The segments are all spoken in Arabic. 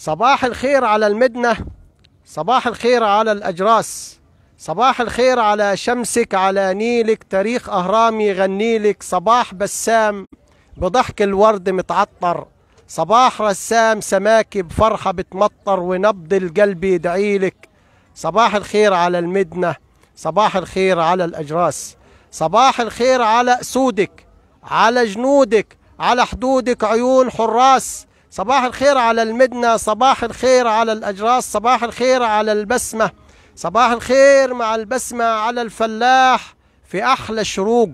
صباح الخير على المدنة صباح الخير على الأجراس صباح الخير على شمسك على نيلك تاريخ أهرامي يغني لك صباح بسام بضحك الورد متعطر صباح رسام سماكي بفرحة بتمطر ونبض القلب يدعي لك صباح الخير على المدنة صباح الخير على الأجراس صباح الخير على أسودك على جنودك على حدودك عيون حراس صباح الخير على المدنة صباح الخير على الأجراس صباح الخير على البسمة صباح الخير مع البسمة على الفلاح في أحلى الشروق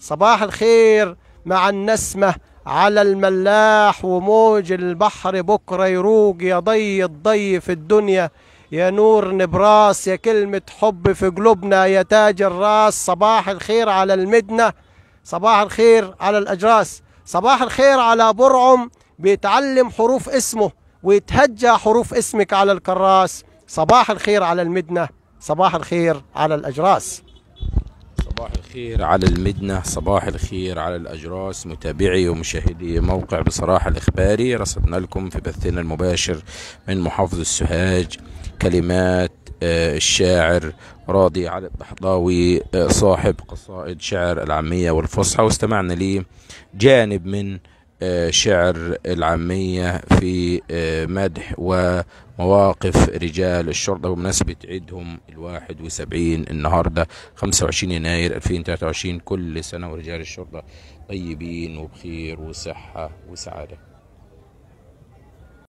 صباح الخير مع النسمة على الملاح وموج البحر بكرة يروق يا ضي الضي في الدنيا يا نور نبراس يا كلمة حب في قلوبنا يا تاج الراس صباح الخير على المدنة صباح الخير على الأجراس صباح الخير على برعم بيتعلم حروف اسمه ويتهجى حروف اسمك على الكراس صباح الخير على المدنة صباح الخير على الأجراس صباح الخير على المدنة صباح الخير على الأجراس متابعي ومشاهدي موقع بصراحة الإخباري رصدنا لكم في بثنا المباشر من محافظة السوهاج كلمات آه، الشاعر راضي علي الضحضاوي آه، صاحب قصائد شعر العامية والفصحى واستمعنا لجانب من شعر العامية في آه، مدح ومواقف رجال الشرطة بمناسبة عيدهم الواحد وسبعين النهاردة 25 يناير 2023 كل سنة ورجال الشرطة طيبين وبخير وصحة وسعادة